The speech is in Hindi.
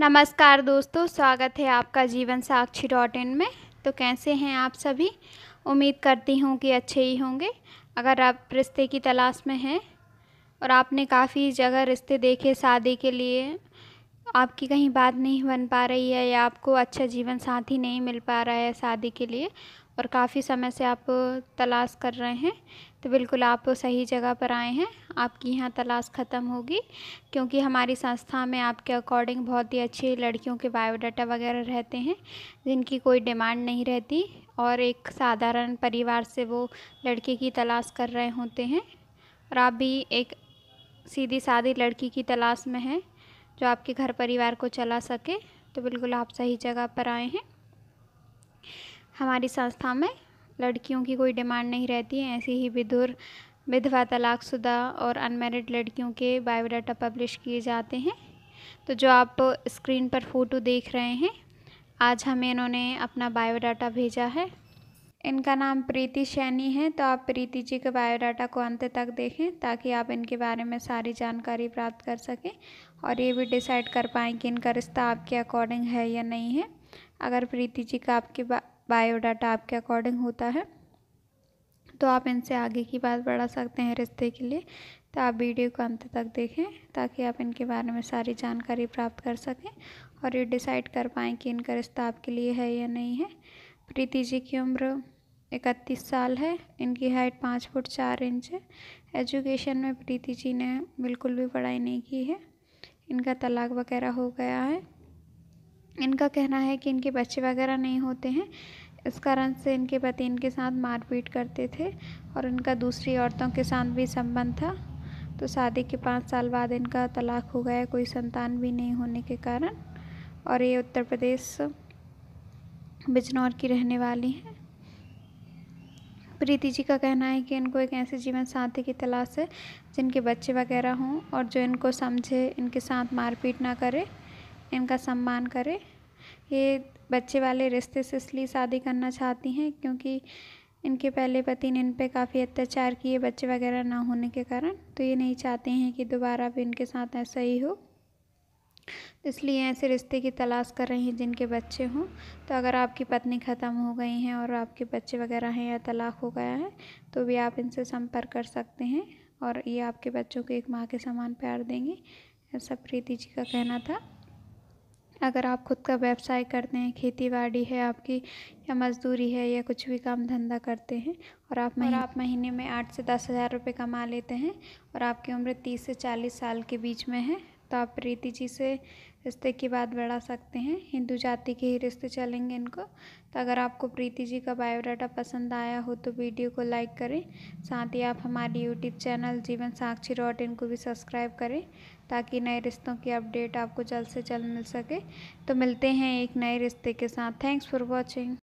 नमस्कार दोस्तों स्वागत है आपका जीवन साक्षी डॉट इन में तो कैसे हैं आप सभी उम्मीद करती हूँ कि अच्छे ही होंगे अगर आप रिश्ते की तलाश में हैं और आपने काफ़ी जगह रिश्ते देखे शादी के लिए आपकी कहीं बात नहीं बन पा रही है या आपको अच्छा जीवन साथी नहीं मिल पा रहा है शादी के लिए और काफ़ी समय से आप तलाश कर रहे हैं तो बिल्कुल आप सही जगह पर आए हैं आपकी यहाँ तलाश ख़त्म होगी क्योंकि हमारी संस्था में आपके अकॉर्डिंग बहुत ही अच्छी लड़कियों के बायोडाटा वगैरह रहते हैं जिनकी कोई डिमांड नहीं रहती और एक साधारण परिवार से वो लड़के की तलाश कर रहे होते हैं और आप भी एक सीधी सादी लड़की की तलाश में हैं जो आपके घर परिवार को चला सके तो बिल्कुल आप सही जगह पर आए हैं हमारी संस्था में लड़कियों की कोई डिमांड नहीं रहती है ऐसी ही विधुर विधवा तलाकशुदा और अनमेरिड लड़कियों के बायोडाटा पब्लिश किए जाते हैं तो जो आप स्क्रीन पर फ़ोटो देख रहे हैं आज हमें इन्होंने अपना बायोडाटा भेजा है इनका नाम प्रीति शैनी है तो आप प्रीति जी के बायोडाटा को अंत तक देखें ताकि आप इनके बारे में सारी जानकारी प्राप्त कर सकें और ये भी डिसाइड कर पाएँ कि इनका रिश्ता आपके अकॉर्डिंग है या नहीं है अगर प्रीति जी का आपके बायोडाटा आपके अकॉर्डिंग होता है तो आप इनसे आगे की बात बढ़ा सकते हैं रिश्ते के लिए तो आप वीडियो को अंत तक देखें ताकि आप इनके बारे में सारी जानकारी प्राप्त कर सकें और ये डिसाइड कर पाएँ कि इनका रिश्ता आपके लिए है या नहीं है प्रीति जी की उम्र इकतीस साल है इनकी हाइट पाँच फुट चार इंच है एजुकेशन में प्रीति जी ने बिल्कुल भी पढ़ाई नहीं की है इनका तलाक वगैरह हो गया है इनका कहना है कि इनके बच्चे वगैरह नहीं होते हैं इस कारण से इनके पति इनके साथ मारपीट करते थे और इनका दूसरी औरतों के साथ भी संबंध था तो शादी के पाँच साल बाद इनका तलाक हो गया कोई संतान भी नहीं होने के कारण और ये उत्तर प्रदेश बिजनौर की रहने वाली हैं प्रीति जी का कहना है कि इनको एक ऐसे जीवन साथी की तलाश है जिनके बच्चे वगैरह हों और जो इनको समझे इनके साथ मारपीट ना करे इनका सम्मान करें ये बच्चे वाले रिश्ते से इसलिए शादी करना चाहती हैं क्योंकि इनके पहले पति ने इन पर काफ़ी अत्याचार किए बच्चे वगैरह ना होने के कारण तो ये नहीं चाहते हैं कि दोबारा भी इनके साथ ऐसा ही हो इसलिए ऐसे रिश्ते की तलाश कर रहे हैं जिनके बच्चे हों तो अगर आपकी पत्नी ख़त्म हो गई हैं और आपके बच्चे वगैरह हैं या तलाक हो गया है तो भी आप इनसे संपर्क कर सकते हैं और ये आपके बच्चों को एक माँ के समान प्यार देंगे ऐसा प्रीति जी का कहना था अगर आप खुद का व्यवसाय करते हैं खेती बाड़ी है आपकी या मजदूरी है या कुछ भी काम धंधा करते हैं और आप महीने आप महीने में आठ से दस हज़ार रुपये कमा लेते हैं और आपकी उम्र तीस से चालीस साल के बीच में है तो आप प्रीति जी से रिश्ते की बात बढ़ा सकते हैं हिंदू जाति के ही रिश्ते चलेंगे इनको तो अगर आपको प्रीति जी का बायोडाटा पसंद आया हो तो वीडियो को लाइक करें साथ ही आप हमारी यूट्यूब चैनल जीवन साक्षी डॉट इन को भी सब्सक्राइब करें ताकि नए रिश्तों की अपडेट आपको जल्द से जल्द मिल सके तो मिलते हैं एक नए रिश्ते के साथ थैंक्स फॉर वॉचिंग